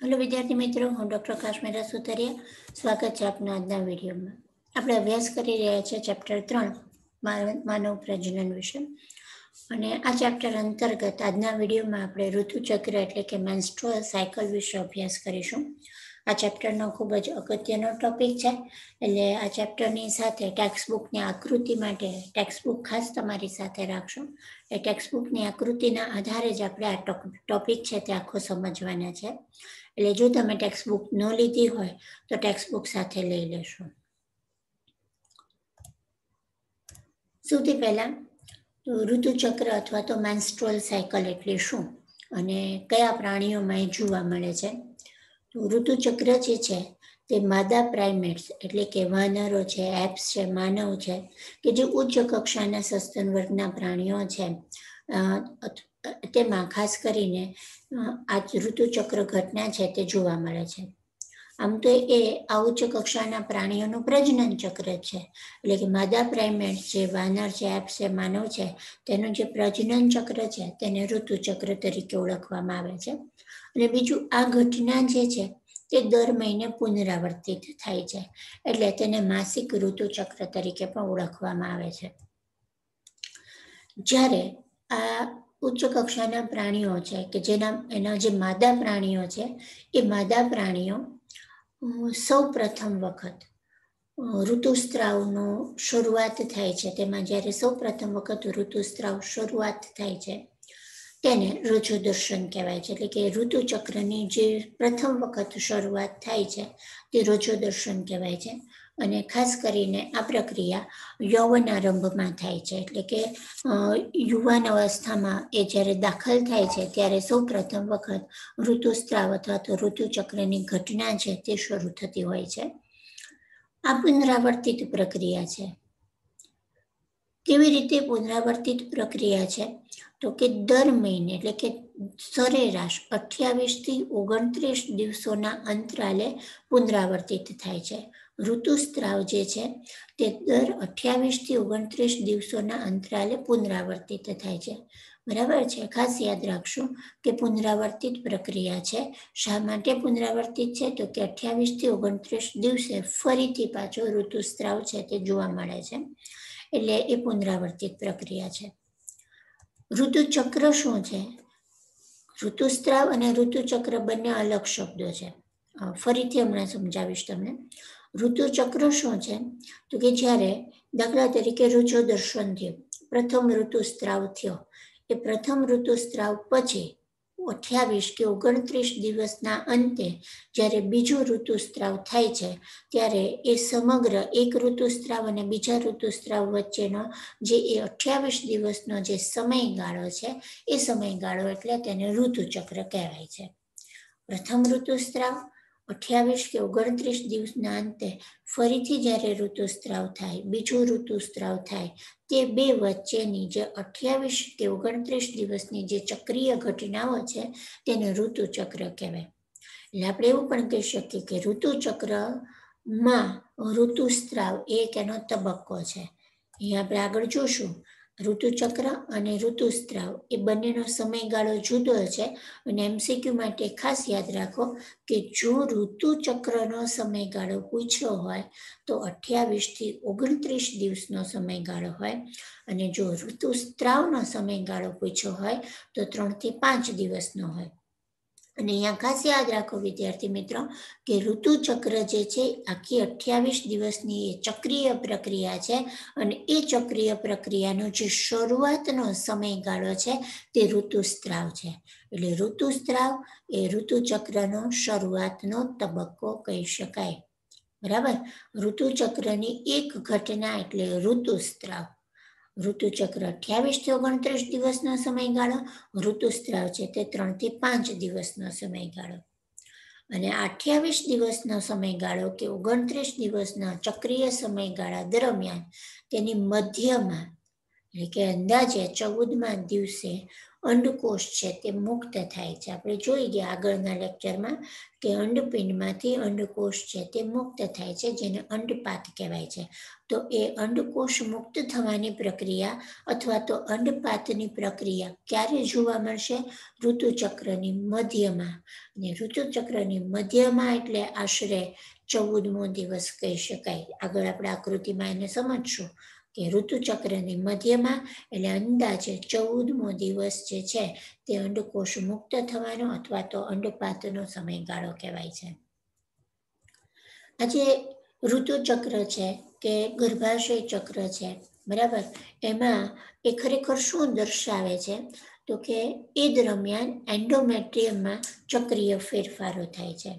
hello વિદ્યાર્થી મિત્રો હું ડૉક્ટર કાશ્મીરા સુતરિયા સ્વાગત છે આપના આજના વિડીયોમાં આપણે અભ્યાસ કરી રહ્યા છીએ ચેપ્ટર ત્રણ માનવ પ્રજનન વિશે અને આ ચેપ્ટર અંતર્ગત આજના વિડીયોમાં આપણે ઋતુચક્ર એટલે કે મેન્સ્ટ્રુઅલ સાયકલ વિશે અભ્યાસ કરીશું આ ચેપ્ટરનો ખૂબ જ અગત્યનો ટોપિક છે એટલે આ ચેપ્ટરની સાથે ટેક્સ્ટબુકની આકૃતિ માટે ટેક્સ્ટબુક ખાસ તમારી સાથે રાખશું એ ટેક્સ્ટબુકની આકૃતિના આધારે જ આપણે આ ટોપિક છે તે આખો સમજવાના છે એટલે જો તમે ટેક્સ્ટ બુક ન લીધી હોય તો ટેક્સ્ટ બુક સાથે લઈ લેશો સૌથી પહેલાં ઋતુચક્ર અથવા તો મેન્સ્ટ્રોલ સાયકલ એટલે શું અને કયા પ્રાણીઓમાં એ જોવા મળે છે તો ઋતુચક્ર જે છે તે માદા પ્રાઇમેટ્સ એટલે કે વાનરો છે એપ્સ છે માનવ છે કે જે ઉચ્ચ કક્ષાના સસ્તન વર્ગના પ્રાણીઓ છે તેમાં ખાસ કરીને આ ઋતુચક્ર ઘટના છે તે જોવા મળે છે આમ તો એ આ ઉચ્ચ કક્ષાના પ્રાણીઓનું પ્રજનન ચક્ર છે એટલે કે માદા પ્રાઇમેટ છે વાનર છે એપ છે માનવ છે તેનું જે પ્રજનન ચક્ર છે તેને ઋતુચક્ર તરીકે ઓળખવામાં આવે છે અને બીજું આ ઘટના જે છે તે દર મહિને પુનરાવર્તિત થાય છે એટલે તેને માસિક ઋતુચક્ર તરીકે પણ ઓળખવામાં આવે છે જ્યારે આ ઉચ્ચ કક્ષાના પ્રાણીઓ છે કે જેના એના જે માદા પ્રાણીઓ છે એ માદા પ્રાણીઓ સૌ પ્રથમ વખત ઋતુસ્ત્રાવનો શરૂઆત થાય છે તેમાં જ્યારે સૌ પ્રથમ વખત ઋતુસ્ત્રાવ શરૂઆત થાય છે તેને ઋજુ દર્શન કહેવાય છે એટલે કે ઋતુચક્રની જે પ્રથમ વખત શરૂઆત થાય છે તે રજો દર્શન કહેવાય છે અને ખાસ કરીને આ પ્રક્રિયા યૌવન આરંભમાં થાય છે એટલે કે યુવાન અવસ્થામાં એ જ્યારે દાખલ થાય છે ત્યારે સૌ પ્રથમ વખત ઋતુસ્ત્રાવ અથવા તો ઋતુચક્રની ઘટના છે તે શરૂ થતી હોય છે આ પુનરાવર્તિત પ્રક્રિયા છે કેવી રીતે પુનરાવર્તિત પ્રક્રિયા છે તો કે દર મહિને એટલે કે સરેરાશ અઠ્યાવીસથી ઓગણત્રીસ દિવસોના અંતરાલે પુનરાવર્તિત થાય છે ઋતુસ્ત્રાવ જે છે તે દર અઠ્યાવીસથી ઓગણત્રીસ દિવસોના અંતરાલે પુનરાવર્તિત થાય છે બરાબર છે ખાસ યાદ રાખશું કે પુનરાવર્તિત પ્રક્રિયા છે શા માટે પુનરાવર્તિત છે તો કે અઠ્યાવીસથી ઓગણત્રીસ દિવસે ફરીથી પાછો ઋતુસ્ત્રાવ છે તે જોવા મળે છે એટલે એ પુનરાવર્તિત પ્રક્રિયા છે ઋતુચક્ર શું છે ઋતુસ્ત્રાવ અને ઋતુચક્ર બંને અલગ શબ્દો છે ફરીથી હમણાં સમજાવીશ તમને ઋતુચક્ર શું છે તો કે જ્યારે દાખલા તરીકે ઋજો દર્શન થયો પ્રથમ ઋતુ સ્ત્રાવ થયો એ પ્રથમ ઋતુસ્ત્રાવ પછી અઠ્યાવીસ કે ઓગણત્રીસ દિવસના અંતે જ્યારે બીજો ઋતુ સ્ત્રાવ થાય છે ત્યારે એ સમગ્ર એક ઋતુસ્ત્રાવ અને બીજા ઋતુસ્ત્રાવ વચ્ચેનો જે એ અઠ્યાવીસ દિવસનો જે સમયગાળો છે એ સમયગાળો એટલે તેને ઋતુચક્ર કહેવાય છે પ્રથમ ઋતુસ્ત્રાવ અઠ્યાવીસ કે ઓગણત્રીસ દિવસના અંતે ફરીથી જ્યારે ઋતુસ્રાવ થાય બીજું ઋતુસ્રાવ થાય તે બે વચ્ચેની જે અઠ્યાવીસ કે ઓગણત્રીસ દિવસની જે ચક્રીય ઘટનાઓ છે તેને ઋતુચક્ર કહેવાય એટલે આપણે એવું પણ કહી શકીએ કે ઋતુચક્રમાં ઋતુસ્રાવ એક એનો તબક્કો છે અહીં આપણે આગળ જોશું ઋતુચક્ર અને ઋતુસ્ત્રાવ એ બંનેનો સમયગાળો જુદો છે અને એમસીક્યુ માટે ખાસ યાદ રાખો કે જો ઋતુચક્રનો સમયગાળો પૂછ્યો હોય તો અઠ્યાવીસથી ઓગણત્રીસ દિવસનો સમયગાળો હોય અને જો ઋતુસ્ત્રાવનો સમયગાળો પૂછ્યો હોય તો ત્રણથી પાંચ દિવસનો હોય અને અહીંયા ખાસ યાદ રાખો વિદ્યાર્થી મિત્રો કે ઋતુચક્ર જે છે આખી અઠ્યાવીસ દિવસની એ ચક્રીય પ્રક્રિયા છે અને એ ચક્રીય પ્રક્રિયાનો જે શરૂઆતનો સમયગાળો છે તે ઋતુસ્ત્રાવ છે એટલે ઋતુસ્ત્રાવ એ ઋતુચક્રનો શરૂઆતનો તબક્કો કહી શકાય બરાબર ઋતુચક્રની એક ઘટના એટલે ઋતુસ્ત્રાવ ઋતુચક્ર અઠ્યાવીસથી ઓગણત્રીસ દિવસનો સમયગાળો ઋતુસ્ત્રાવ છે તે ત્રણથી પાંચ દિવસનો સમયગાળો અને અઠ્યાવીસ દિવસનો સમયગાળો કે ઓગણત્રીસ દિવસના ચક્રીય સમયગાળા દરમિયાન તેની મધ્યમાં એટલે કે અંદાજે ચૌદમાં દિવસે અંડકોષ છે તે મુક્ત થાય છે આપણે જોઈ ગયા આગળના લેક્ચરમાં કે અંડપિંડમાંથી અંડકોષ છે તે મુક્ત થાય છે જેને અંડપાત કહેવાય છે તો એ અંડકોષ મુક્ત થવાની પ્રક્રિયા અથવા તો અંડપાતની પ્રક્રિયા ક્યારે જોવા મળશે ઋતુચક્રની મધ્યમાં અને ઋતુચક્રની મધ્યમાં એટલે આશરે ચૌદમો દિવસ કહી શકાય આગળ આપણે આકૃતિમાં એને સમજશું કે ઋતુચક્રની મધ્યમાં એટલે અંદાજે ચૌદમો દિવસ જે છે તે અંડકોષ મુક્ત થવાનો અથવા તો અંડપાતનો સમયગાળો કહેવાય છે આજે ઋતુચક્ર છે કે ગર્ભાશય ચક્ર છે બરાબર એમાં એ ખરેખર શું દર્શાવે છે તો કે એ દરમિયાન એન્ડોમેટ્રિયમમાં ચક્રીય ફેરફારો થાય છે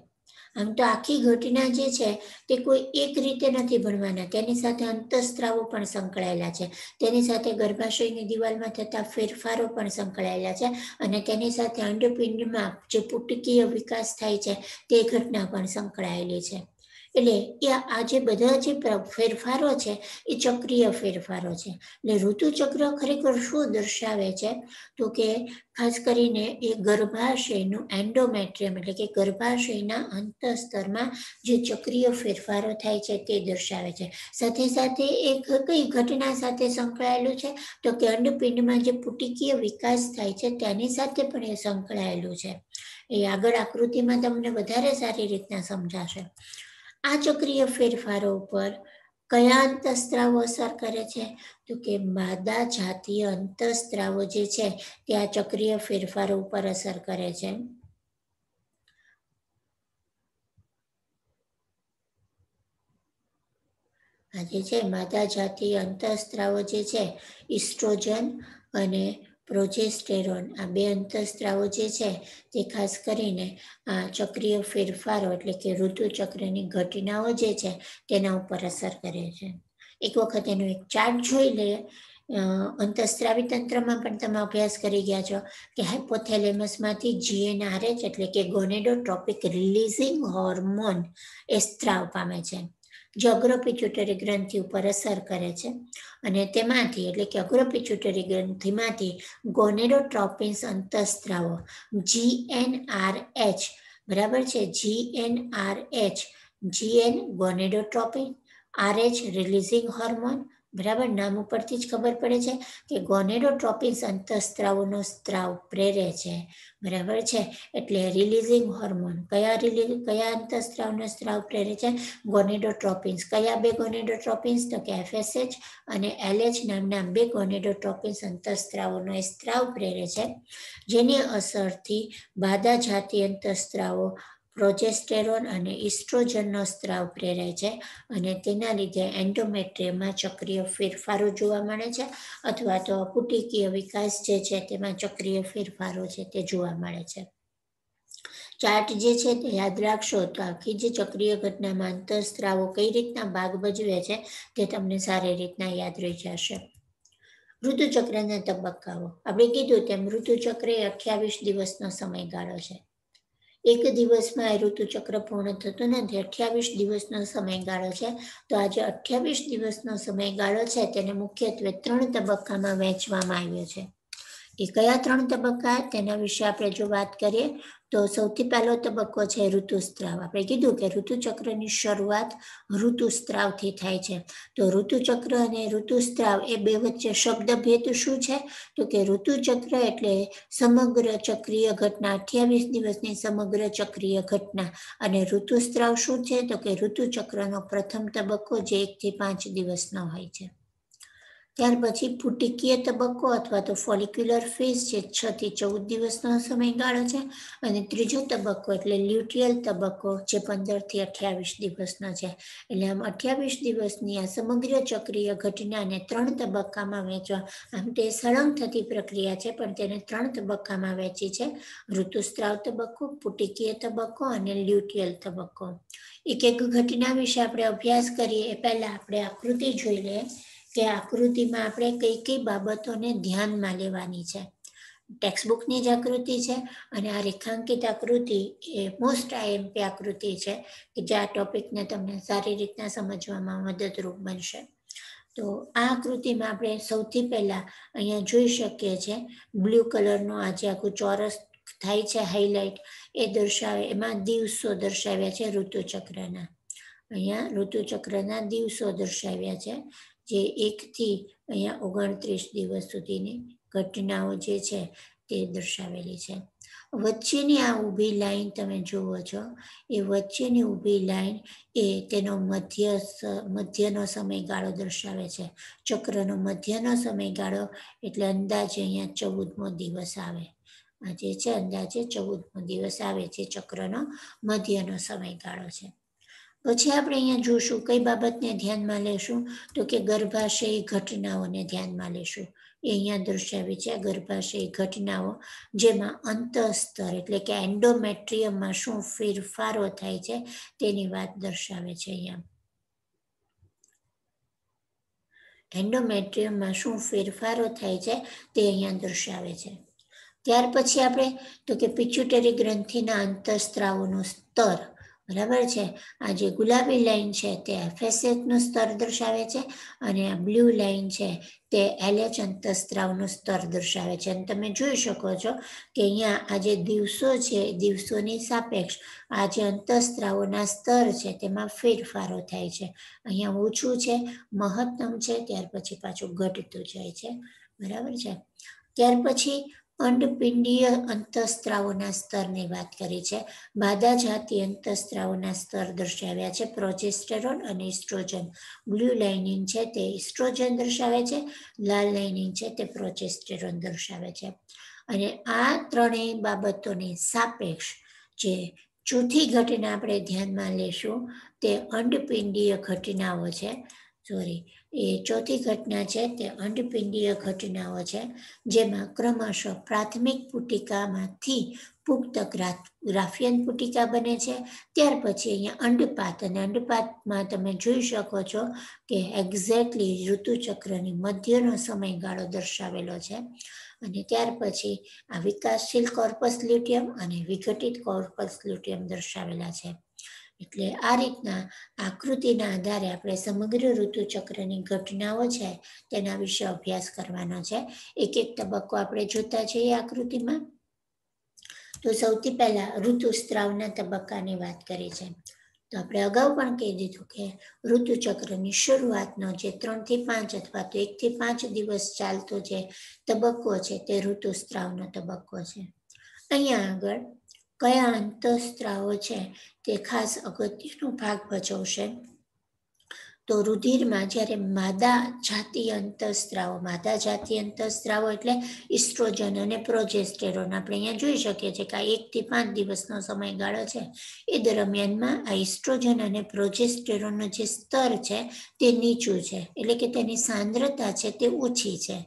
આમ તો આખી ઘટના જે છે તે કોઈ એક રીતે નથી ભણવાના તેની સાથે અંતસ્ત્રાવો પણ સંકળાયેલા છે તેની સાથે ગર્ભાશયની દિવાલમાં થતા ફેરફારો પણ સંકળાયેલા છે અને તેની સાથે અંડપિંડમાં જે પુટકીય વિકાસ થાય છે તે ઘટના પણ સંકળાયેલી છે એટલે એ આ જે બધા જે ફેરફારો છે એ ચક્રીય ફેરફારો છે એટલે ઋતુચક્ર ખરેખર શું દર્શાવે છે તો કે ખાસ કરીને એ ગર્ભાશયનું એન્ડોમેટ્રિયમ એટલે કે ગર્ભાશયના અંતઃસ્તરમાં જે ચક્રીય ફેરફારો થાય છે તે દર્શાવે છે સાથે સાથે એક કઈ ઘટના સાથે સંકળાયેલું છે તો કે અંડપિંડમાં જે પુટિકીય વિકાસ થાય છે તેની સાથે પણ એ સંકળાયેલું છે એ આગળ આકૃતિમાં તમને વધારે સારી રીતના સમજાશે આ ચક્રીય ફેરફારો ઉપર કયા અંતઃસ્ત્રાવો અસર કરે છે તો કે માદા જાતીય અંતઃસ્ત્રાવો જે છે તે આ ચક્રીય ફેરફારો ઉપર અસર કરે છે આજે છે માદા જાતીય અંતઃસ્ત્રાવો જે છે ઇસ્ટ્રોજન અને પ્રોજેસ્ટેરોન આ બે અંતઃસ્ત્રાવો જે છે તે ખાસ કરીને આ ચક્રીય ફેરફારો એટલે કે ઋતુચક્રની ઘટનાઓ જે છે તેના ઉપર અસર કરે છે એક વખત એનું એક ચાર્ટ જોઈ લઈએ અંતઃસ્ત્રાવી તંત્રમાં પણ તમે અભ્યાસ કરી ગયા છો કે હાઇપોથેલેમસમાંથી જીએનઆરએચ એટલે કે ગોનેડોટ્રોપિક રિલીઝિંગ હોર્મોન એ સ્ત્રાવ પામે છે જે ગ્રંથિ ઉપર અસર કરે છે અને તેમાંથી એટલે કે અગ્રપિચ્યુટરી ગ્રંથિમાંથી ગોનેડોટ્રોપિન્સ અંતઃસ્ત્રાવો જીએનઆરએચ બરાબર છે GnRH GN gonadotropin RH releasing hormone બરાબર નામ ઉપરથી જ ખબર પડે છે કે ગોનેડોટ્રોપિન્સ અંતઃસ્ત્રાવોનો સ્ત્રાવ પ્રેરે છે બરાબર છે એટલે રિલીઝિંગ હોર્મોન કયા રિલી કયા અંતઃસ્ત્રાવનો સ્ત્રાવ પ્રેરે છે ગોનેડોટ્રોપિન્સ કયા બે ગોનેડોટ્રોપિન્સ તો કે એફએસએચ અને એલએચ નામના બે ગોનેડોટ્રોપિન્સ અંતઃસ્ત્રાવોનો સ્ત્રાવ પ્રેરે છે જેની અસરથી બાધા જાતિ અંતઃસ્ત્રાવો પ્રોજેસ્ટેરોન અને ઇસ્ટ્રોજનનો સ્ત્રાવ પ્રેરાય છે અને તેના લીધે એન્ડોમેટ્રિયમમાં ચક્રીય ફેરફારો જોવા મળે છે અથવા તો કુટિકીય વિકાસ જે છે તેમાં ચક્રીય ફેરફારો છે તે જોવા મળે છે ચાર્ટ જે છે તે યાદ રાખશો તો આખી જે ચક્રીય ઘટનામાં અંતરસ્ત્રાવો કઈ રીતના ભાગ ભજવે છે તે તમને સારી રીતના યાદ રહી જશે ઋતુચક્રના તબક્કાઓ આપણે કીધું તેમ ઋતુચક્ર એ અઠ્યાવીસ દિવસનો સમયગાળો છે એક દિવસમાં આ ઋતુચક્ર પૂર્ણ થતું નથી અઠ્યાવીસ દિવસનો સમયગાળો છે તો આજે અઠ્યાવીસ દિવસનો સમયગાળો છે તેને મુખ્યત્વે ત્રણ તબક્કામાં વહેંચવામાં આવ્યો છે એ કયા ત્રણ તબક્કા તેના વિશે આપણે જો વાત કરીએ તો સૌથી પહેલો તબક્કો છે ઋતુસ્ત્રાવ આપણે કીધું કે ઋતુચક્રની શરૂઆત ઋતુસ્ત્રાવથી થાય છે તો ઋતુચક્ર અને ઋતુસ્ત્રાવ એ બે વચ્ચે શબ્દ ભેદ શું છે તો કે ઋતુચક્ર એટલે સમગ્ર ચક્રીય ઘટના અઠ્યાવીસ દિવસની સમગ્ર ચક્રીય ઘટના અને ઋતુસ્ત્રાવ શું છે તો કે ઋતુચક્રનો પ્રથમ તબક્કો જે એકથી પાંચ દિવસનો હોય છે ત્યાર પછી પુટિકીય તબક્કો અથવા તો ફોલિક્યુલર ફેઝ છે છ થી ચૌદ દિવસનો સમયગાળો છે અને ત્રીજો તબક્કો એટલે લ્યુટ્રિયલ તબક્કો જે પંદરથી અઠ્યાવીસ દિવસનો છે એટલે આમ અઠ્યાવીસ દિવસની આ સમગ્ર ચક્રીય ઘટનાને ત્રણ તબક્કામાં વહેંચવા આમ તે સળંગ થતી પ્રક્રિયા છે પણ તેને ત્રણ તબક્કામાં વહેંચી છે ઋતુસ્ત્રાવ તબક્કો પુટિકીય તબક્કો અને લ્યુટ્રિયલ તબક્કો એક એક ઘટના વિશે આપણે અભ્યાસ કરીએ એ પહેલાં આપણે આકૃતિ જોઈ લઈએ કે આકૃતિમાં આપણે કઈ કઈ બાબતોને ધ્યાનમાં લેવાની છે ટેક્સ્ટબુકની જ આકૃતિ છે અને આ રેખાંકિત આકૃતિ એ મોસ્ટ આઈએમપી આકૃતિ છે કે જે આ ટોપિકને તમને સારી રીતના સમજવામાં મદદરૂપ બનશે તો આ આકૃતિમાં આપણે સૌથી પહેલાં અહીંયા જોઈ શકીએ છીએ બ્લુ કલરનો આ જે આખું ચોરસ થાય છે હાઇલાઇટ એ દર્શાવે એમાં દિવસો દર્શાવ્યા છે ઋતુચક્રના અહીંયા ઋતુચક્રના દિવસો દર્શાવ્યા છે જે એકથી અહીંયા ઓગણત્રીસ દિવસ સુધીની ઘટનાઓ જે છે તે દર્શાવેલી છે વચ્ચેની આ ઊભી લાઈન તમે જુઓ છો એ વચ્ચેની ઊભી લાઈન એ તેનો મધ્ય મધ્યનો સમયગાળો દર્શાવે છે ચક્રનો મધ્યનો સમયગાળો એટલે અંદાજે અહીંયા ચૌદમો દિવસ આવે આ જે છે અંદાજે ચૌદમો દિવસ આવે છે ચક્રનો મધ્યનો સમયગાળો છે પછી આપણે અહીંયા જોશું કઈ બાબતને ધ્યાનમાં લેશું તો કે ગર્ભાશયી ઘટનાઓને ધ્યાનમાં લેશું એ અહીંયા દર્શાવી છે ગર્ભાશયી ઘટનાઓ જેમાં અંતઃસ્તર એટલે કે એન્ડોમેટ્રિયમમાં શું ફેરફારો થાય છે તેની વાત દર્શાવે છે અહીંયા એન્ડોમેટ્રિયમમાં શું ફેરફારો થાય છે તે અહીંયા દર્શાવે છે ત્યાર પછી આપણે તો કે પિચ્યુટરી ગ્રંથિના અંતઃસ્ત્રાવોનું સ્તર બરાબર છે આ જે ગુલાબી લાઈન છે તે એફએસએચનું સ્તર દર્શાવે છે અને આ બ્લુ લાઈન છે તે એલએચ અંતઃસ્ત્રાવનું સ્તર દર્શાવે છે અને તમે જોઈ શકો છો કે અહીંયા આ જે દિવસો છે દિવસોની સાપેક્ષ આ જે અંતઃસ્ત્રાવોના સ્તર છે તેમાં ફેરફારો થાય છે અહીંયા ઓછું છે મહત્તમ છે ત્યાર પછી પાછું ઘટતું જાય છે બરાબર છે ત્યાર પછી અંડપિંડીય અંતઃસ્ત્રાવોના સ્તરની વાત કરી છે માદા જાતિ અંતઃસ્ત્રાવોના સ્તર દર્શાવ્યા છે પ્રોજેસ્ટેરોન અને ઇસ્ટ્રોજન બ્લુ લાઇનિંગ છે તે ઇસ્ટ્રોજન દર્શાવે છે લાલ લાઇનિંગ છે તે પ્રોજેસ્ટેરોન દર્શાવે છે અને આ ત્રણેય બાબતોની સાપેક્ષ જે ચોથી ઘટના આપણે ધ્યાનમાં લેશું તે અંડપિંડીય ઘટનાઓ છે સોરી એ ચોથી ઘટના છે તે અંડપિંડીય ઘટનાઓ છે જેમાં ક્રમશઃ પ્રાથમિક પુટિકામાંથી પુખ્ત ગ્રાફિયન પુટિકા બને છે ત્યાર પછી અહીંયા અંડપાત અને અંડપાતમાં તમે જોઈ શકો છો કે એક્ઝેક્ટલી ઋતુચક્રની મધ્યનો સમયગાળો દર્શાવેલો છે અને ત્યાર પછી આ વિકાસશીલ કોર્પસ લ્યુટિયમ અને વિઘટિત કોર્પસ લ્યુટિયમ દર્શાવેલા છે એટલે આ રીતના આકૃતિના આધારે આપણે સમગ્ર ઋતુચક્રની ઘટનાઓ છે તેના વિશે અભ્યાસ કરવાનો છે એક એક તબક્કો આપણે જોતા જઈએ આકૃતિમાં તો સૌથી પહેલા સ્ત્રાવના તબક્કાની વાત કરી છે તો આપણે અગાઉ પણ કહી દીધું કે ઋતુચક્રની શરૂઆતનો જે ત્રણથી પાંચ અથવા તો એકથી પાંચ દિવસ ચાલતો જે તબક્કો છે તે ઋતુસ્ત્રાવનો તબક્કો છે અહીંયા આગળ કયા અંતઃસ્ત્રાવો છે તે ખાસ અગત્યનો ભાગ ભજવશે તો રુધિરમાં જ્યારે માદા જાતિ અંતઃસ્ત્રાવો માદા જાતિ અંતઃસ્ત્રાવો એટલે ઇસ્ટ્રોજન અને પ્રોજેસ્ટેરોન આપણે અહીંયા જોઈ શકીએ છીએ કે આ એકથી પાંચ દિવસનો સમયગાળો છે એ દરમિયાનમાં આ ઇસ્ટ્રોજન અને પ્રોજેસ્ટેરોનનું જે સ્તર છે તે નીચું છે એટલે કે તેની સાંદ્રતા છે તે ઓછી છે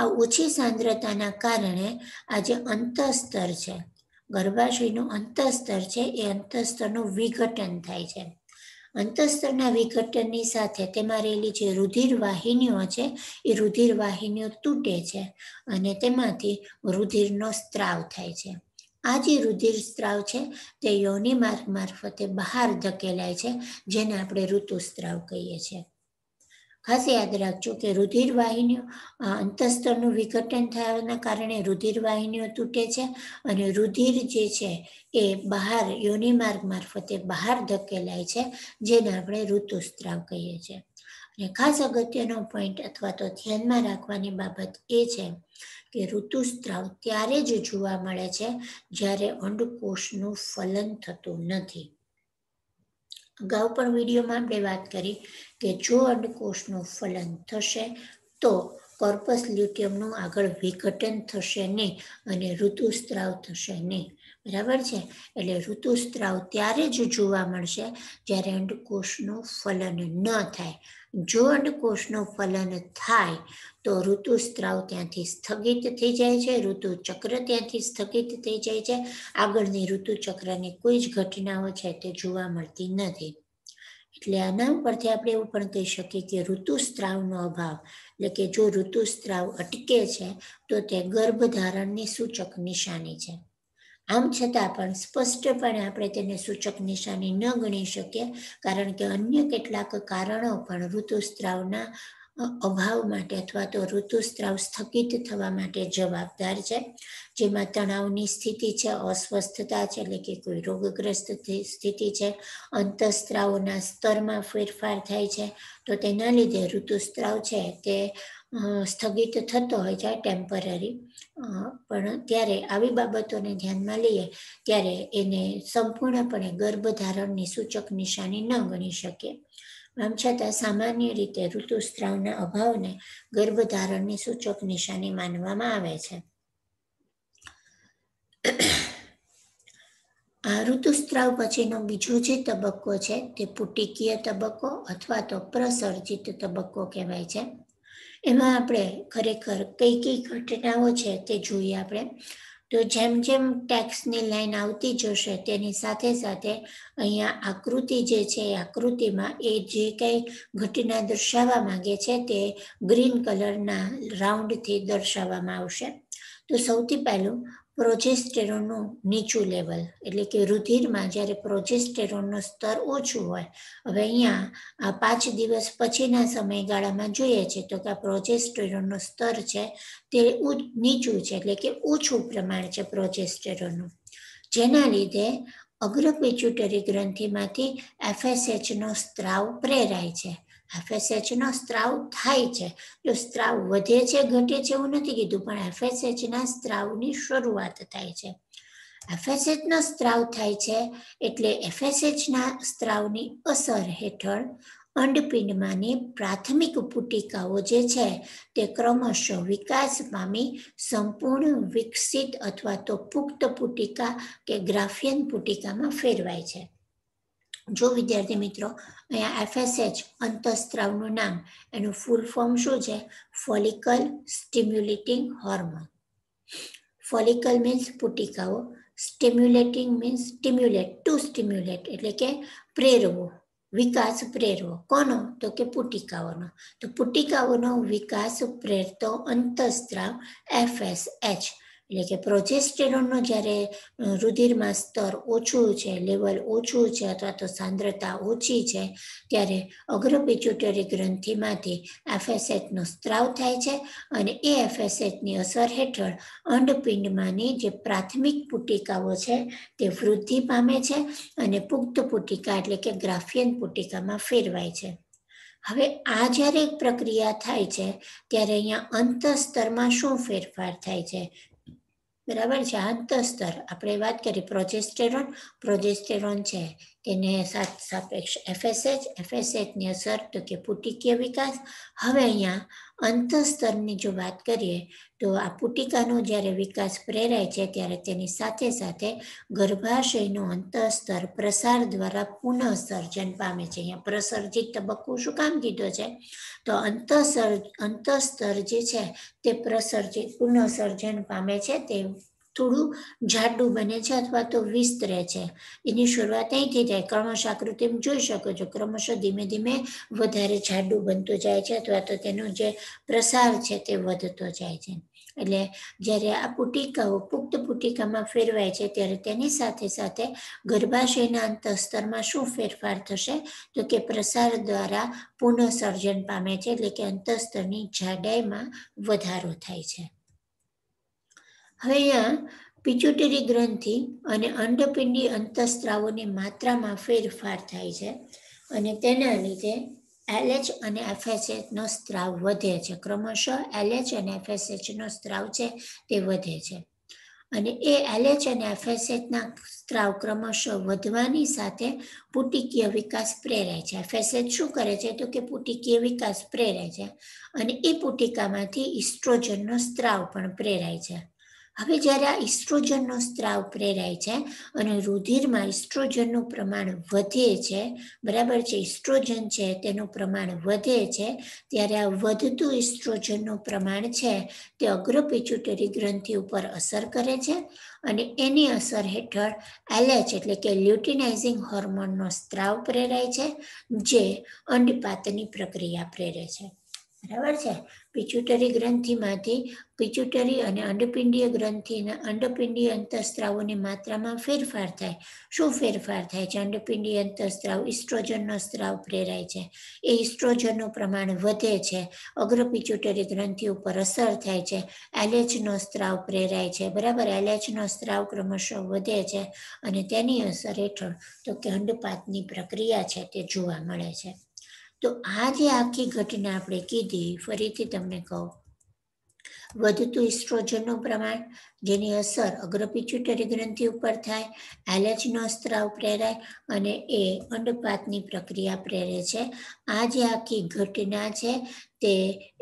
આ ઓછી સાંદ્રતાના કારણે આ જે અંતઃસ્તર છે ગર્ભાશયનું અંતઃસ્તર છે એ અંતઃસ્તરનું વિઘટન થાય છે અંતસ્તરના વિઘટનની સાથે તેમાં રહેલી જે રુધિર વાહિનીઓ છે એ રુધિર વાહિનીઓ તૂટે છે અને તેમાંથી રુધિરનો સ્ત્રાવ થાય છે આ જે રુધિર સ્ત્રાવ છે તે યોનિ માર્ગ મારફતે બહાર ધકેલાય છે જેને આપણે ઋતુસ્ત્રાવ કહીએ છીએ ખાસ યાદ રાખજો કે રુધિરવાહિનીઓ અંતસ્તરનું વિઘટન થયાના કારણે રુધિરવાહિનીઓ તૂટે છે અને રુધિર જે છે એ બહાર યોનિ માર્ગ મારફતે બહાર ધકેલાય છે જેને આપણે ઋતુસ્ત્રાવ કહીએ છીએ અને ખાસ અગત્યનો પોઈન્ટ અથવા તો ધ્યાનમાં રાખવાની બાબત એ છે કે ઋતુસ્ત્રાવ ત્યારે જ જોવા મળે છે જ્યારે અંડકોષનું ફલન થતું નથી અગાઉ પણ વિડીયોમાં આપણે વાત કરી કે જો અંડકોષનું ફલન થશે તો કોર્પસ લ્યુટિયમનું આગળ વિઘટન થશે નહીં અને ઋતુસ્ત્રાવ થશે નહીં બરાબર છે એટલે ઋતુસ્ત્રાવ ત્યારે જ જોવા મળશે જ્યારે અંડકોષનું ફલન ન થાય જો અંડકોષનું ફલન થાય તો ઋતુસ્ત્રાવ ત્યાંથી સ્થગિત થઈ જાય છે ઋતુચક્ર ત્યાંથી સ્થગિત થઈ જાય છે આગળની ઋતુચક્રની કોઈ જ ઘટનાઓ છે તે જોવા મળતી નથી એટલે આના ઉપરથી આપણે એવું પણ કહી શકીએ કે ઋતુસ્ત્રાવનો અભાવ એટલે કે જો ઋતુસ્ત્રાવ અટકે છે તો તે ગર્ભધારણની સૂચક નિશાની છે આમ છતાં પણ સ્પષ્ટપણે આપણે તેને સૂચક નિશાની ન ગણી શકીએ કારણ કે અન્ય કેટલાક કારણો પણ ઋતુસ્ત્રાવના અભાવ માટે અથવા તો ઋતુસ્ત્રાવ સ્થગિત થવા માટે જવાબદાર છે જેમાં તણાવની સ્થિતિ છે અસ્વસ્થતા છે એટલે કે કોઈ રોગગ્રસ્ત સ્થિતિ છે અંતઃસ્ત્રાવોના સ્તરમાં ફેરફાર થાય છે તો તેના લીધે ઋતુસ્ત્રાવ છે તે સ્થગિત થતો હોય છે ટેમ્પરરી પણ ત્યારે આવી બાબતોને ધ્યાનમાં લઈએ ત્યારે એને સંપૂર્ણપણે ગર્ભધારણની સૂચક નિશાની ન ગણી શકીએ આમ છતાં સામાન્ય રીતે ઋતુસ્ત્રાવના અભાવને ગર્ભધારણની સૂચક નિશાની માનવામાં આવે છે આ ઋતુસ્ત્રાવ પછીનો બીજો જે તબક્કો છે તે પુટિકીય તબક્કો અથવા તો પ્રસર્જિત તબક્કો કહેવાય છે એમાં આપણે ખરેખર કઈ કઈ ઘટનાઓ છે તે જોઈએ આપણે તો જેમ જેમ ટેક્સની લાઈન આવતી જશે તેની સાથે સાથે અહીંયા આકૃતિ જે છે આકૃતિમાં એ જે કંઈ ઘટના દર્શાવવા માંગે છે તે ગ્રીન કલરના રાઉન્ડથી દર્શાવવામાં આવશે તો સૌથી પહેલું પ્રોજેસ્ટેરોનનું નીચું લેવલ એટલે કે રુધિરમાં જ્યારે પ્રોજેસ્ટેરોનનું સ્તર ઓછું હોય હવે અહીંયા આ પાંચ દિવસ પછીના સમયગાળામાં જોઈએ છે તો કે આ પ્રોજેસ્ટેરોનનું સ્તર છે તે નીચું છે એટલે કે ઓછું પ્રમાણ છે પ્રોજેસ્ટેરોનનું જેના લીધે અગ્ર ગ્રંથિમાંથી એફએસએચનો સ્ત્રાવ પ્રેરાય છે એફએસએચનો સ્ત્રાવ થાય છે જો સ્ત્રાવ વધે છે ઘટે છે એવું નથી કીધું પણ એફએસએચના સ્ત્રાવની શરૂઆત થાય છે એફએસએચનો સ્ત્રાવ થાય છે એટલે એફએસએચના સ્ત્રાવની અસર હેઠળ અંડપિંડમાંની પ્રાથમિક પુટિકાઓ જે છે તે ક્રમશઃ વિકાસ પામી સંપૂર્ણ વિકસિત અથવા તો પુખ્ત પુટિકા કે ગ્રાફિયન પુટિકામાં ફેરવાય છે જો વિદ્યાર્થી મિત્રો અહીંયા એફએસએચ અંતઃસ્ત્રાવનું નામ એનું ફૂલ ફોર્મ શું છે follicle stimulating hormone follicle means પુટિકાઓ stimulating means stimulate to stimulate એટલે કે પ્રેરવો વિકાસ પ્રેરવો કોનો તો કે પુટિકાઓનો તો પુટિકાઓનો વિકાસ પ્રેરતો અંતઃસ્ત્રાવ એચ એટલે કે પ્રોજેસ્ટેરોનનું જ્યારે રુધિરમાં સ્તર ઓછું છે લેવલ ઓછું છે અથવા તો સાંદ્રતા ઓછી છે ત્યારે અગ્રપિચ્યુટરી ગ્રંથિમાંથી એફએસએચનો સ્ત્રાવ થાય છે અને એ એફએસએચની અસર હેઠળ અંડપિંડમાંની જે પ્રાથમિક પુટિકાઓ છે તે વૃદ્ધિ પામે છે અને પુખ્ત પુટિકા એટલે કે ગ્રાફિયન પુટિકામાં ફેરવાય છે હવે આ જ્યારે પ્રક્રિયા થાય છે ત્યારે અહીંયા અંતઃસ્તરમાં શું ફેરફાર થાય છે બરાબર છે આંતર સ્તર આપણે વાત કરી પ્રોજેસ્ટેરોન પ્રોજેસ્ટેરોન છે તેને સાત સાપેક્ષ એફએસએચ એફએસએચની અસર તો કે પુટિકીય વિકાસ હવે અહીંયા અંતઃસ્તરની જો વાત કરીએ તો આ પુટિકાનો જ્યારે વિકાસ પ્રેરાય છે ત્યારે તેની સાથે સાથે ગર્ભાશયનું અંતઃસ્તર પ્રસાર દ્વારા પુનઃસર્જન પામે છે અહીંયા પ્રસર્જિત તબક્કો શું કામ કીધો છે તો અંતઃસર અંતઃસ્તર જે છે તે પ્રસર્જિત પુનઃસર્જન પામે છે તે થોડું જાડું બને છે અથવા તો વિસ્તરે છે એની શરૂઆત અહીંથી થાય ક્રમશ આકૃતિ જોઈ શકો છો ક્રમશઃ ધીમે ધીમે વધારે જાડું બનતું જાય છે અથવા તો તેનો જે પ્રસાર છે તે વધતો જાય છે એટલે જ્યારે આ પુટિકાઓ પુખ્ત પુટિકામાં ફેરવાય છે ત્યારે તેની સાથે સાથે ગર્ભાશયના અંતઃસ્તરમાં શું ફેરફાર થશે તો કે પ્રસાર દ્વારા પુનઃસર્જન પામે છે એટલે કે અંતઃસ્તરની જાડાઈમાં વધારો થાય છે હવે અહીંયા પિચ્યુટરી ગ્રંથિ અને અંડપિંડી અંતઃસ્ત્રાવોની માત્રામાં ફેરફાર થાય છે અને તેના લીધે એલએચ અને એફએસએચનો સ્ત્રાવ વધે છે ક્રમશઃ એલએચ અને એફએસએચનો સ્ત્રાવ છે તે વધે છે અને એ એલએચ અને એફએસએચના સ્ત્રાવ ક્રમશઃ વધવાની સાથે પુટિકીય વિકાસ પ્રેરાય છે એફએસએચ શું કરે છે તો કે પુટિકીય વિકાસ પ્રેરાય છે અને એ પુટિકામાંથી ઇસ્ટ્રોજનનો સ્ત્રાવ પણ પ્રેરાય છે હવે જ્યારે આ ઇસ્ટ્રોજનનો સ્ત્રાવ પ્રેરાય છે અને રુધિરમાં ઇસ્ટ્રોજનનું પ્રમાણ વધે છે બરાબર છે ઇસ્ટ્રોજન છે તેનું પ્રમાણ વધે છે ત્યારે આ વધતું ઇસ્ટ્રોજનનું પ્રમાણ છે તે અગ્રપિચ્યુટરી ગ્રંથિ ઉપર અસર કરે છે અને એની અસર હેઠળ એલએચ એટલે કે લ્યુટિનાઇઝિંગ હોર્મોનનો સ્ત્રાવ પ્રેરાય છે જે અંડપાતની પ્રક્રિયા પ્રેરે છે બરાબર છે પિચ્યુટરી ગ્રંથિમાંથી પિચ્યુટરી અને અંડપિંડીય ગ્રંથિના અંડપિંડીય અંતઃસ્ત્રાવોની માત્રામાં ફેરફાર થાય શું ફેરફાર થાય છે અંડપિંડીય અંતઃસ્ત્રાવ ઇસ્ટ્રોજનનો સ્ત્રાવ પ્રેરાય છે એ ઇસ્ટ્રોજનનું પ્રમાણ વધે છે અગ્ર પિચ્યુટરી ગ્રંથિ ઉપર અસર થાય છે એલેચનો સ્ત્રાવ પ્રેરાય છે બરાબર એલેચનો સ્ત્રાવ ક્રમશઃ વધે છે અને તેની અસર હેઠળ તો કે અંડપાતની પ્રક્રિયા છે તે જોવા મળે છે તો આ જે આખી ઘટના આપણે કીધી ફરીથી તમને કહું વધતું ઇસ્ટ્રોજનનું પ્રમાણ જેની અસર અગ્રપિચ્યુટરી ગ્રંથિ ઉપર થાય એલર્જીનો સ્ત્રાવ પ્રેરાય અને એ અંડપાતની પ્રક્રિયા પ્રેરે છે આ જે આખી ઘટના છે તે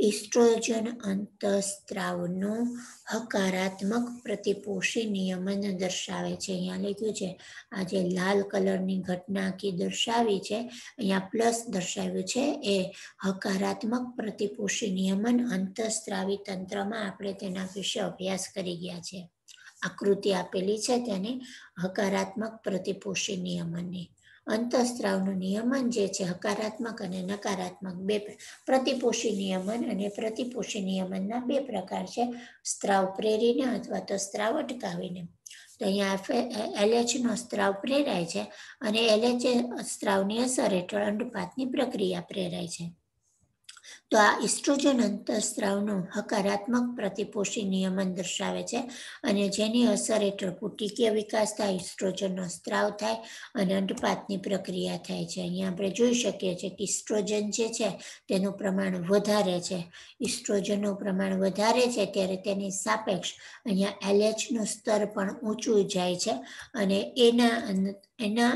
ઇસ્ટ્રોજન અંતઃસ્ત્રાવનું હકારાત્મક પ્રતિપોષી નિયમન દર્શાવે છે અહીંયા લખ્યું છે આ જે લાલ કલરની ઘટના આખી દર્શાવી છે અહીંયા પ્લસ દર્શાવ્યું છે એ હકારાત્મક પ્રતિપોષી નિયમન અંતઃસ્ત્રાવી તંત્રમાં આપણે તેના વિશે અભ્યાસ કરી ગયા છે છે આકૃતિ આપેલી છે તેને હકારાત્મક પ્રતિપોષી નિયમનની અંતઃસ્ત્રાવનું નિયમન જે છે હકારાત્મક અને નકારાત્મક બે પ્રતિપોષી નિયમન અને પ્રતિપોષી નિયમનના બે પ્રકાર છે સ્ત્રાવ પ્રેરીને અથવા તો સ્ત્રાવ અટકાવીને તો અહીંયા એલએચનો સ્ત્રાવ પ્રેરાય છે અને એલએચ સ્ત્રાવની અસર હેઠળ અંડપાતની પ્રક્રિયા પ્રેરાય છે તો આ ઇસ્ટ્રોજન અંતઃસ્ત્રાવનું હકારાત્મક પ્રતિપોષી નિયમન દર્શાવે છે અને જેની અસર હેઠળ કુટિકીય વિકાસ થાય ઇસ્ટ્રોજનનો સ્ત્રાવ થાય અને અંડપાતની પ્રક્રિયા થાય છે અહીંયા આપણે જોઈ શકીએ છીએ કે ઇસ્ટ્રોજન જે છે તેનું પ્રમાણ વધારે છે ઇસ્ટ્રોજનનું પ્રમાણ વધારે છે ત્યારે તેની સાપેક્ષ અહીંયા એલએચનું સ્તર પણ ઊંચું જાય છે અને એના એના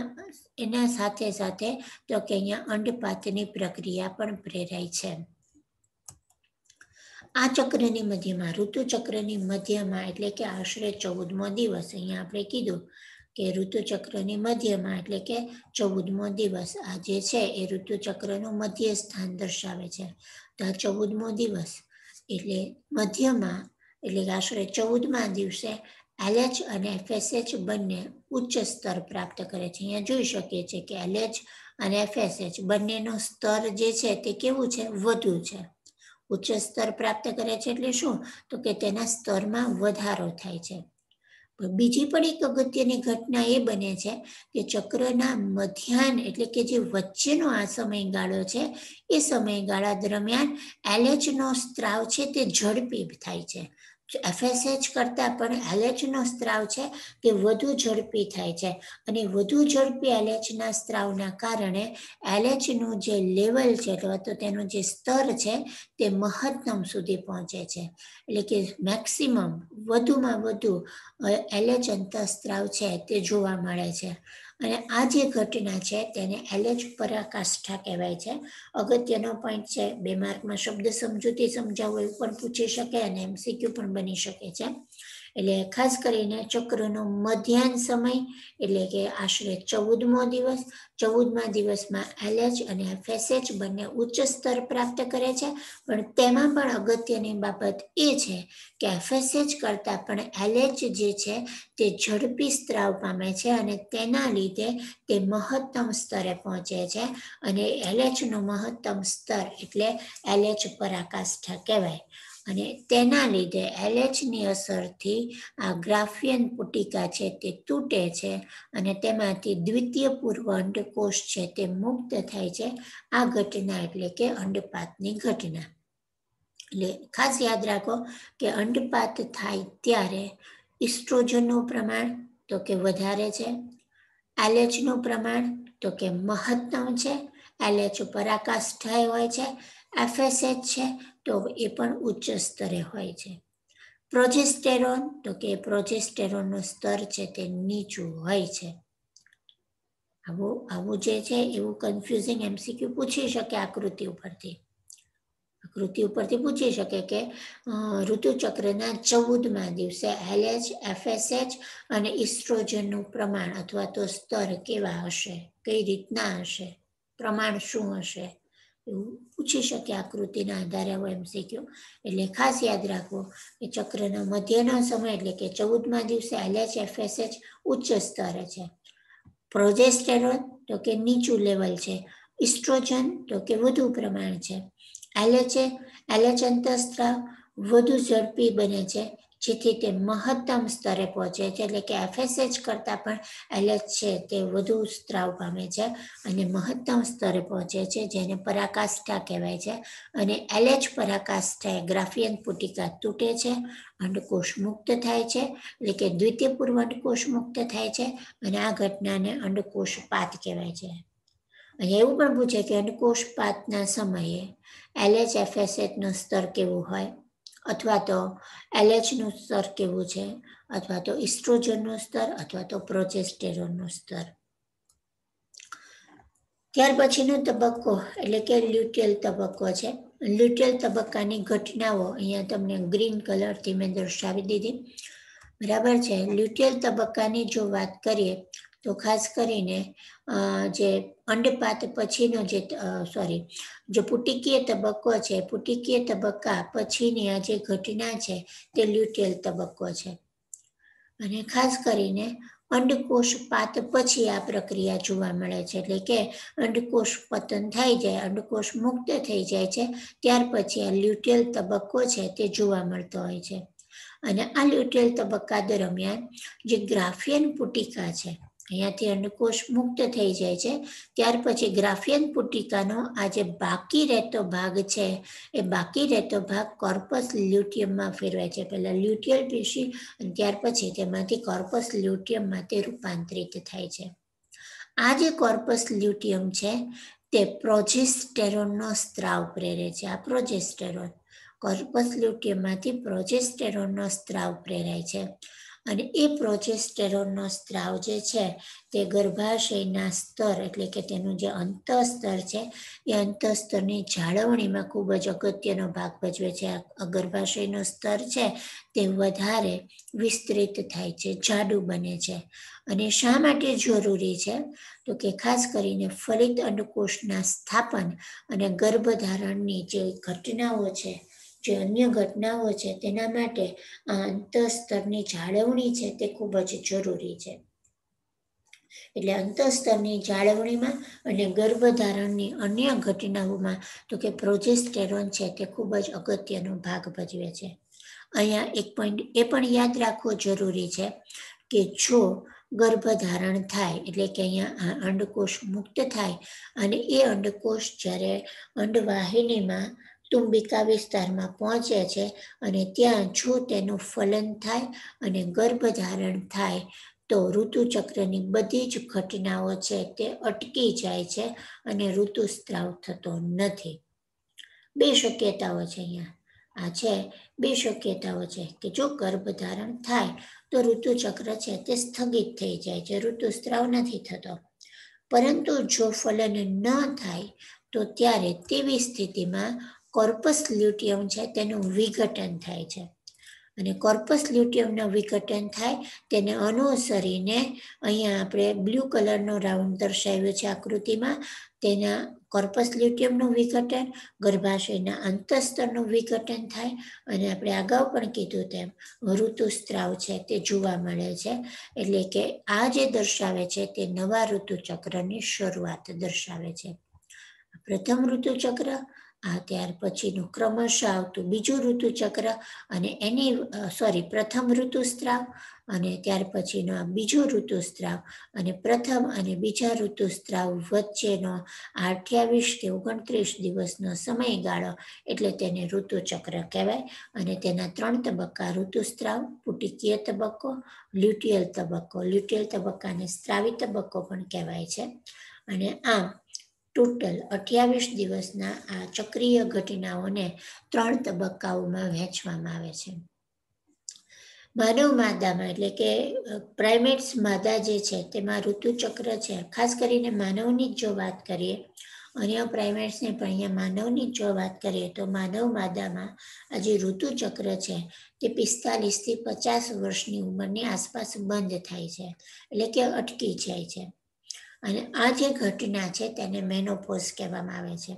એના સાથે સાથે તો કે અહીંયા અંડપાતની પ્રક્રિયા પણ પ્રેરાય છે આ ચક્રની મધ્યમાં ઋતુચક્રની મધ્યમાં એટલે કે આશરે ચૌદમો દિવસ અહીંયા આપણે કીધું કે ઋતુચક્રની મધ્યમાં એટલે કે ચૌદમો દિવસ આ જે છે એ ઋતુચક્રનું મધ્ય સ્થાન દર્શાવે છે તો આ ચૌદમો દિવસ એટલે મધ્યમાં એટલે કે આશરે ચૌદમા દિવસે એલએચ અને એફએસએચ બંને ઉચ્ચ સ્તર પ્રાપ્ત કરે છે અહીંયા જોઈ શકીએ છીએ કે એલએચ અને એફએસએચ બંનેનો સ્તર જે છે તે કેવું છે વધુ છે ઉચ્ચ સ્તર પ્રાપ્ત કરે છે એટલે શું તો કે તેના સ્તરમાં વધારો થાય છે બીજી પણ એક અગત્યની ઘટના એ બને છે કે ચક્રના મધ્યાહન એટલે કે જે વચ્ચેનો આ સમયગાળો છે એ સમયગાળા દરમિયાન એલએચનો સ્ત્રાવ છે તે ઝડપી થાય છે એફએસએચ કરતાં પણ એલએચનો સ્ત્રાવ છે તે વધુ ઝડપી થાય છે અને વધુ ઝડપી એલએચના સ્ત્રાવના કારણે એલએચનું જે લેવલ છે અથવા તો તેનું જે સ્તર છે તે મહત્તમ સુધી પહોંચે છે એટલે કે મેક્સિમમ વધુમાં વધુ એલએચ અંતઃસ્ત્રાવ છે તે જોવા મળે છે અને આ જે ઘટના છે તેને એલેજ પરાકાષ્ઠા કહેવાય છે અગત્યનો પોઈન્ટ છે બે માર્કમાં શબ્દ સમજૂતી સમજાવવું એવું પણ પૂછી શકે અને એમસીક્યુ પણ બની શકે છે એટલે ખાસ કરીને ચક્રનો મધ્યાહન સમય એટલે કે આશરે ચૌદમો દિવસ ચૌદમા દિવસમાં એલએચ અને ફેસેચ બંને ઉચ્ચ સ્તર પ્રાપ્ત કરે છે પણ તેમાં પણ અગત્યની બાબત એ છે કે એફએસએચ કરતાં પણ એલએચ જે છે તે ઝડપી સ્ત્રાવ પામે છે અને તેના લીધે તે મહત્તમ સ્તરે પહોંચે છે અને એલએચનું મહત્તમ સ્તર એટલે એલએચ પરાકાષ્ઠા કહેવાય અને તેના લીધે એલએચની અસરથી આ ગ્રાફિયન પુટિકા છે તે તૂટે છે અને તેમાંથી દ્વિતીય પૂર્વ અંડકોષ છે તે મુક્ત થાય છે આ ઘટના એટલે કે અંડપાતની ઘટના એટલે ખાસ યાદ રાખો કે અંડપાત થાય ત્યારે ઇસ્ટ્રોજનનું પ્રમાણ તો કે વધારે છે એલએચનું પ્રમાણ તો કે મહત્તમ છે એલએચ ઉપર આકાશ હોય છે એફએસએચ છે તો એ પણ ઉચ્ચ સ્તરે હોય છે પ્રોજેસ્ટેરોન તો કે પ્રોજેસ્ટેરોનનું સ્તર છે તે નીચું હોય છે આવું આવું જે છે એવું કન્ફ્યુઝિંગ એમસીક્યુ પૂછી શકે આકૃતિ ઉપરથી આકૃતિ ઉપરથી પૂછી શકે કે ઋતુચક્રના ચૌદમાં દિવસે એલએચ એફએસએચ અને ઇસ્ટ્રોજનનું પ્રમાણ અથવા તો સ્તર કેવા હશે કઈ રીતના હશે પ્રમાણ શું હશે એવું પૂછી શકે આકૃતિના આધારે હું એમ શીખ્યો એટલે ખાસ યાદ રાખવો કે ચક્રના મધ્યનો સમય એટલે કે ચૌદમા દિવસે એલએચ એફએસએચ ઉચ્ચ સ્તરે છે પ્રોજેસ્ટેરોન તો કે નીચું લેવલ છે ઇસ્ટ્રોજન તો કે વધુ પ્રમાણ છે એલએચએ એલએચ અંતસ્ત્ર વધુ ઝડપી બને છે જેથી તે મહત્તમ સ્તરે પહોંચે છે એટલે કે એફએસએચ કરતાં પણ એલએચ છે તે વધુ સ્ત્રાવ પામે છે અને મહત્તમ સ્તરે પહોંચે છે જેને પરાકાષ્ઠા કહેવાય છે અને એલએચ પરાકાષ્ઠા એ ગ્રાફિયન પુટિકા તૂટે છે અંડકોષ મુક્ત થાય છે એટલે કે દ્વિતીય પૂર્વ અંડકોષ મુક્ત થાય છે અને આ ઘટનાને અંડકોષપાત કહેવાય છે અને એવું પણ પૂછે કે અંડકોષપાતના સમયે એલએચ એફએસએચનું સ્તર કેવું હોય અથવા તો એલએચનું સ્તર કેવું છે અથવા તો ઇસ્ટ્રોજનનું સ્તર અથવા તો પ્રોજેસ્ટેરોનનું સ્તર ત્યાર પછીનો તબક્કો એટલે કે લ્યુટેલ તબક્કો છે લ્યુટેલ તબક્કાની ઘટનાઓ અહીંયા તમને ગ્રીન કલરથી મેં દર્શાવી દીધી બરાબર છે લ્યુટેલ તબક્કાની જો વાત કરીએ તો ખાસ કરીને જે અંડપાત પછીનો જે સોરી જે પુટિકીય તબક્કો છે પુટિકીય તબક્કા પછીની આ જે ઘટના છે તે લ્યુટેલ તબક્કો છે અને ખાસ કરીને અંડકોષ પાત પછી આ પ્રક્રિયા જોવા મળે છે એટલે કે અંડકોષ પતન થઈ જાય અંડકોષ મુક્ત થઈ જાય છે ત્યાર પછી આ લ્યુટેલ તબક્કો છે તે જોવા મળતો હોય છે અને આ લ્યુટેલ તબક્કા દરમિયાન જે ગ્રાફિયન પુટિકા છે અહીંયાથી અંડકોશ મુક્ત થઈ જાય છે ત્યાર પછી ગ્રાફિયન પુટિકાનો આ જે બાકી રહેતો ભાગ છે એ બાકી રહેતો ભાગ કોર્પસ લ્યુટિયમમાં ફેરવાય છે પહેલાં લ્યુટિયલ પેશી અને ત્યાર પછી તેમાંથી કોર્પસ લ્યુટિયમમાં તે રૂપાંતરિત થાય છે આ જે કોર્પસ લ્યુટિયમ છે તે પ્રોજેસ્ટેરોનનો સ્ત્રાવ પ્રેરે છે આ પ્રોજેસ્ટેરોન કોર્પસ લ્યુટિયમમાંથી પ્રોજેસ્ટેરોનનો સ્ત્રાવ પ્રેરાય છે અને એ પ્રોજેસ્ટેરોનનો સ્ત્રાવ જે છે તે ગર્ભાશયના સ્તર એટલે કે તેનું જે અંતઃસ્તર છે એ અંતઃસ્તરની જાળવણીમાં ખૂબ જ અગત્યનો ભાગ ભજવે છે ગર્ભાશયનો સ્તર છે તે વધારે વિસ્તૃત થાય છે જાડું બને છે અને શા માટે જરૂરી છે તો કે ખાસ કરીને ફલિત અંડકોષના સ્થાપન અને ગર્ભધારણની જે ઘટનાઓ છે જે અન્ય ઘટનાઓ છે તેના માટે આ અંતઃસ્તરની જાળવણી છે તે ખૂબ જ જરૂરી છે એટલે અંતઃસ્તરની જાળવણીમાં અને ગર્ભધારણની અન્ય ઘટનાઓમાં તો કે પ્રોજેસ્ટેરોન છે તે ખૂબ જ અગત્યનો ભાગ ભજવે છે અહીંયા એક પોઈન્ટ એ પણ યાદ રાખવો જરૂરી છે કે જો ગર્ભધારણ થાય એટલે કે અહીંયા અંડકોષ મુક્ત થાય અને એ અંડકોષ જ્યારે અંડવાહિનીમાં તુંબિકા વિસ્તારમાં પહોંચે છે અને ત્યાં જો તેનું ફલન થાય અને ગર્ભધારણ થાય તો ઋતુચક્રની બધી જ ઘટનાઓ છે તે અટકી જાય છે અને ઋતુસ્ત્રાવ થતો નથી બે શક્યતાઓ છે અહીંયા આ છે બે શક્યતાઓ છે કે જો ગર્ભધારણ થાય તો ઋતુચક્ર છે તે સ્થગિત થઈ જાય છે ઋતુસ્ત્રાવ નથી થતો પરંતુ જો ફલન ન થાય તો ત્યારે તેવી સ્થિતિમાં કોર્પસ લ્યુટિયમ છે તેનું વિઘટન થાય છે અને કોર્પસ લ્યુટિયમનું વિઘટન થાય તેને અનુસરીને અહીંયા આપણે બ્લુ કલરનો રાઉન્ડ દર્શાવ્યો છે આકૃતિમાં તેના કોર્પસ લ્યુટિયમનું વિઘટન ગર્ભાશયના અંતસ્તરનું વિઘટન થાય અને આપણે અગાઉ પણ કીધું તેમ ઋતુસ્ત્રાવ છે તે જોવા મળે છે એટલે કે આ જે દર્શાવે છે તે નવા ઋતુચક્રની શરૂઆત દર્શાવે છે પ્રથમ ઋતુચક્ર આ ત્યાર પછીનું ક્રમશઃ આવતું બીજું ઋતુચક્ર અને એની સોરી પ્રથમ ઋતુસ્ત્રાવ અને ત્યાર પછીનો આ બીજો ઋતુસ્ત્રાવ અને પ્રથમ અને બીજા ઋતુસ્ત્રાવ વચ્ચેનો આ અઠ્યાવીસ કે ઓગણત્રીસ દિવસનો સમયગાળો એટલે તેને ઋતુચક્ર કહેવાય અને તેના ત્રણ તબક્કા ઋતુસ્ત્રાવ પુટિકીય તબક્કો લ્યુટિયલ તબક્કો લ્યુટિયલ તબક્કાને સ્ત્રાવી તબક્કો પણ કહેવાય છે અને આમ ટોટલ અઠ્યાવીસ દિવસના આ ચક્રીય ઘટનાઓને ત્રણ તબક્કાઓમાં વહેંચવામાં આવે છે માનવ માદામાં એટલે કે પ્રાઇમેટ્સ માદા જે છે તેમાં ઋતુચક્ર છે ખાસ કરીને માનવની જ જો વાત કરીએ અન્ય પ્રાઇમેટ્સને પણ અહીંયા માનવની જો વાત કરીએ તો માનવ માદામાં આ જે ઋતુચક્ર છે તે પિસ્તાલીસથી પચાસ વર્ષની ઉંમરની આસપાસ બંધ થાય છે એટલે કે અટકી જાય છે અને આ જે ઘટના છે તેને મેનોપોઝ કહેવામાં આવે છે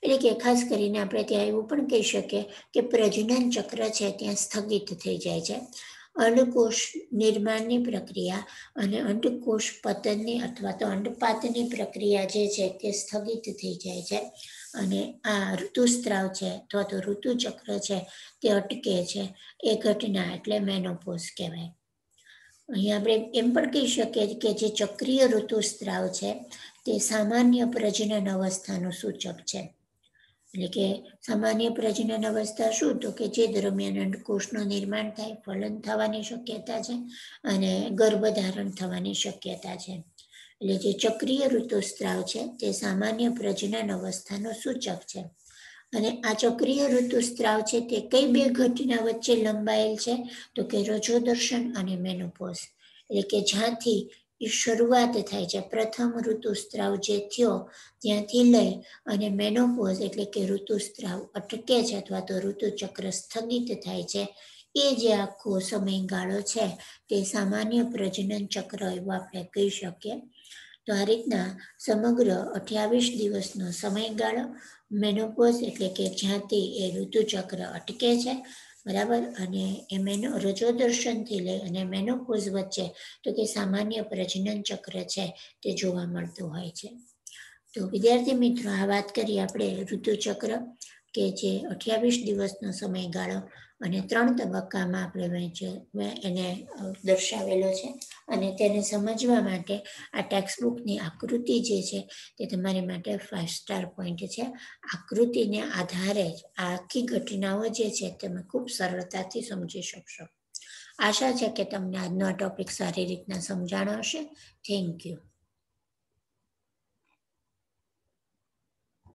એટલે કે ખાસ કરીને આપણે ત્યાં એવું પણ કહી શકીએ કે પ્રજનન ચક્ર છે ત્યાં સ્થગિત થઈ જાય છે અંડકોષ નિર્માણની પ્રક્રિયા અને અંડકોષ પતનની અથવા તો અંડપાતની પ્રક્રિયા જે છે તે સ્થગિત થઈ જાય છે અને આ ઋતુસ્ત્રાવ છે અથવા તો ઋતુચક્ર છે તે અટકે છે એ ઘટના એટલે મેનોપોઝ કહેવાય અહીંયા આપણે એમ પણ કહી શકીએ કે જે ચક્રીય ઋતુસ્ત્રાવ છે તે સામાન્ય પ્રજનન અવસ્થાનો સૂચક છે એટલે કે સામાન્ય પ્રજનન અવસ્થા શું તો કે જે દરમિયાન અંડકોષનું નિર્માણ થાય ફલન થવાની શક્યતા છે અને ગર્ભધારણ થવાની શક્યતા છે એટલે જે ચક્રીય ઋતુસ્ત્રાવ છે તે સામાન્ય પ્રજનન અવસ્થાનો સૂચક છે અને આ ચક્રિય ઋતુસ્ત્રાવ છે તે કઈ બે ઘટના વચ્ચે લંબાયેલ છે તો કે રજો દર્શન અને મેનોપોઝ એટલે કે જ્યાંથી એ શરૂઆત થાય છે પ્રથમ ઋતુસ્ત્રાવ જે થયો ત્યાંથી લઈ અને મેનોપોઝ એટલે કે ઋતુસ્ત્રાવ અટકે છે અથવા તો ઋતુચક્ર સ્થગિત થાય છે એ જે આખો સમયગાળો છે તે સામાન્ય પ્રજનન ચક્ર એવું આપણે કહી શકીએ તો આ રીતના સમગ્ર અઠ્યાવીસ દિવસનો સમયગાળો મેનોપોઝ એટલે કે જ્યાંથી એ ઋતુચક્ર અટકે છે બરાબર અને એ મેનો રજો દર્શનથી લઈ અને મેનોપોઝ વચ્ચે તો કે સામાન્ય પ્રજનન ચક્ર છે તે જોવા મળતું હોય છે તો વિદ્યાર્થી મિત્રો આ વાત કરી આપણે ઋતુચક્ર કે જે અઠ્યાવીસ દિવસનો સમયગાળો અને ત્રણ તબક્કામાં આપણે વહેંચ્યો એને દર્શાવેલો છે અને તેને સમજવા માટે આ ટેક્સ્ટ બુકની આકૃતિ જે છે તે તમારી માટે ફાઇવ સ્ટાર પોઈન્ટ છે આકૃતિને આધારે જ આખી ઘટનાઓ જે છે તમે ખૂબ સરળતાથી સમજી શકશો આશા છે કે તમને આજનો આ ટોપિક સારી રીતના સમજાણો હશે થેન્ક યુ